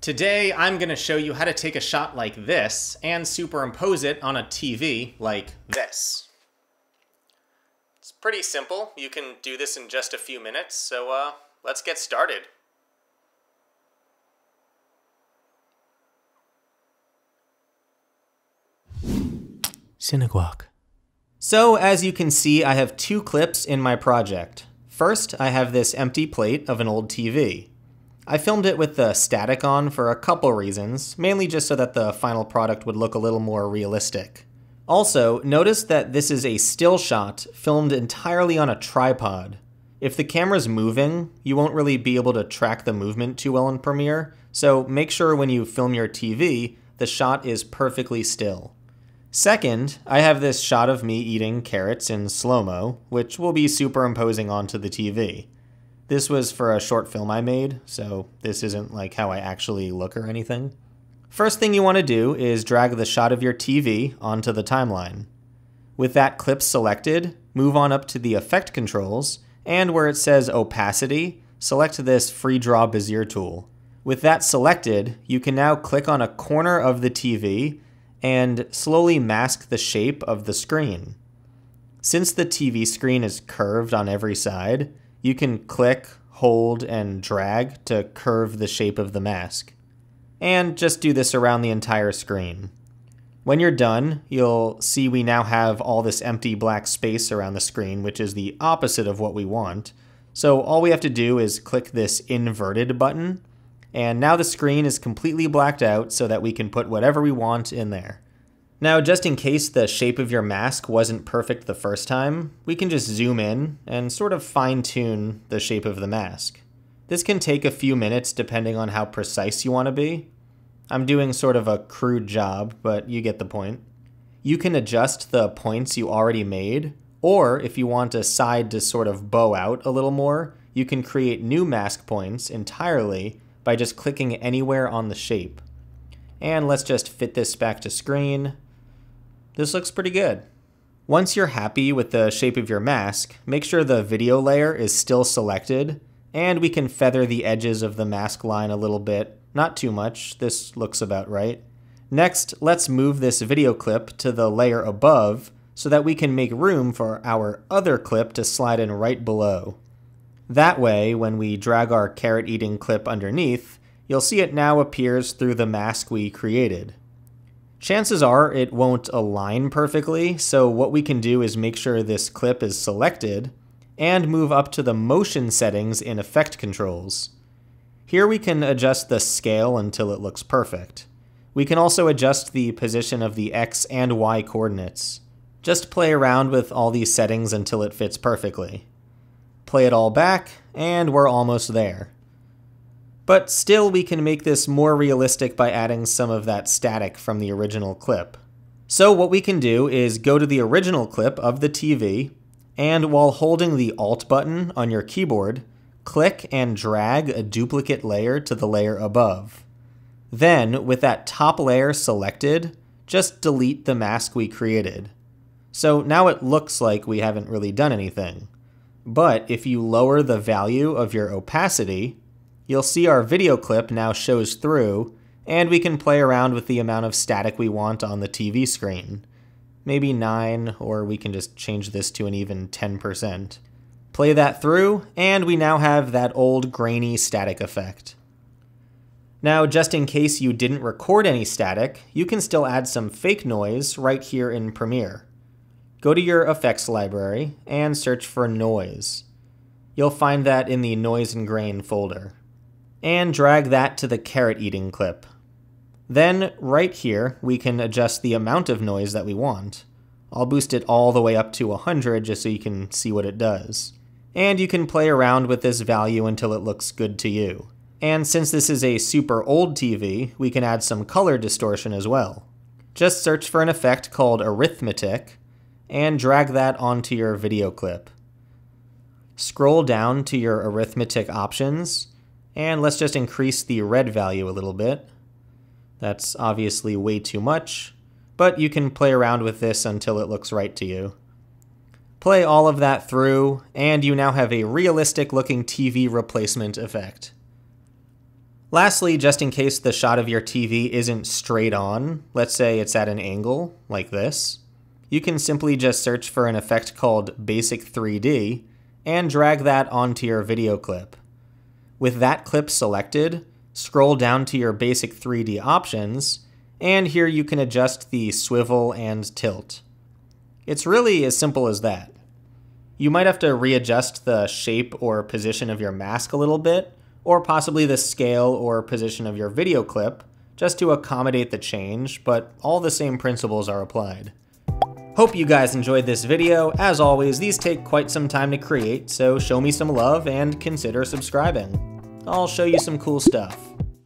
Today, I'm going to show you how to take a shot like this and superimpose it on a TV like this. It's pretty simple. You can do this in just a few minutes, so uh, let's get started. Cineguac. So as you can see, I have two clips in my project. First, I have this empty plate of an old TV. I filmed it with the static on for a couple reasons, mainly just so that the final product would look a little more realistic. Also, notice that this is a still shot filmed entirely on a tripod. If the camera's moving, you won't really be able to track the movement too well in Premiere, so make sure when you film your TV, the shot is perfectly still. Second, I have this shot of me eating carrots in slow-mo, which will be superimposing onto the TV. This was for a short film I made, so this isn't like how I actually look or anything. First thing you want to do is drag the shot of your TV onto the timeline. With that clip selected, move on up to the Effect controls, and where it says Opacity, select this Free Draw Bezier tool. With that selected, you can now click on a corner of the TV and slowly mask the shape of the screen. Since the TV screen is curved on every side, you can click, hold, and drag to curve the shape of the mask. And just do this around the entire screen. When you're done, you'll see we now have all this empty black space around the screen, which is the opposite of what we want. So all we have to do is click this inverted button, and now the screen is completely blacked out so that we can put whatever we want in there. Now, just in case the shape of your mask wasn't perfect the first time, we can just zoom in and sort of fine tune the shape of the mask. This can take a few minutes depending on how precise you want to be. I'm doing sort of a crude job, but you get the point. You can adjust the points you already made, or if you want a side to sort of bow out a little more, you can create new mask points entirely by just clicking anywhere on the shape. And let's just fit this back to screen this looks pretty good. Once you're happy with the shape of your mask, make sure the video layer is still selected, and we can feather the edges of the mask line a little bit. Not too much, this looks about right. Next, let's move this video clip to the layer above so that we can make room for our other clip to slide in right below. That way, when we drag our carrot eating clip underneath, you'll see it now appears through the mask we created. Chances are it won't align perfectly, so what we can do is make sure this clip is selected and move up to the motion settings in effect controls. Here we can adjust the scale until it looks perfect. We can also adjust the position of the X and Y coordinates. Just play around with all these settings until it fits perfectly. Play it all back, and we're almost there. But still we can make this more realistic by adding some of that static from the original clip. So what we can do is go to the original clip of the TV, and while holding the Alt button on your keyboard, click and drag a duplicate layer to the layer above. Then, with that top layer selected, just delete the mask we created. So now it looks like we haven't really done anything. But if you lower the value of your opacity, You'll see our video clip now shows through, and we can play around with the amount of static we want on the TV screen. Maybe 9, or we can just change this to an even 10%. Play that through, and we now have that old grainy static effect. Now, just in case you didn't record any static, you can still add some fake noise right here in Premiere. Go to your effects library and search for noise. You'll find that in the noise and grain folder and drag that to the carrot eating clip. Then, right here, we can adjust the amount of noise that we want. I'll boost it all the way up to 100 just so you can see what it does. And you can play around with this value until it looks good to you. And since this is a super old TV, we can add some color distortion as well. Just search for an effect called arithmetic, and drag that onto your video clip. Scroll down to your arithmetic options, and let's just increase the red value a little bit. That's obviously way too much, but you can play around with this until it looks right to you. Play all of that through, and you now have a realistic looking TV replacement effect. Lastly, just in case the shot of your TV isn't straight on, let's say it's at an angle, like this, you can simply just search for an effect called Basic 3D and drag that onto your video clip. With that clip selected, scroll down to your basic 3D options, and here you can adjust the swivel and tilt. It's really as simple as that. You might have to readjust the shape or position of your mask a little bit, or possibly the scale or position of your video clip, just to accommodate the change, but all the same principles are applied. Hope you guys enjoyed this video. As always, these take quite some time to create, so show me some love and consider subscribing. I'll show you some cool stuff.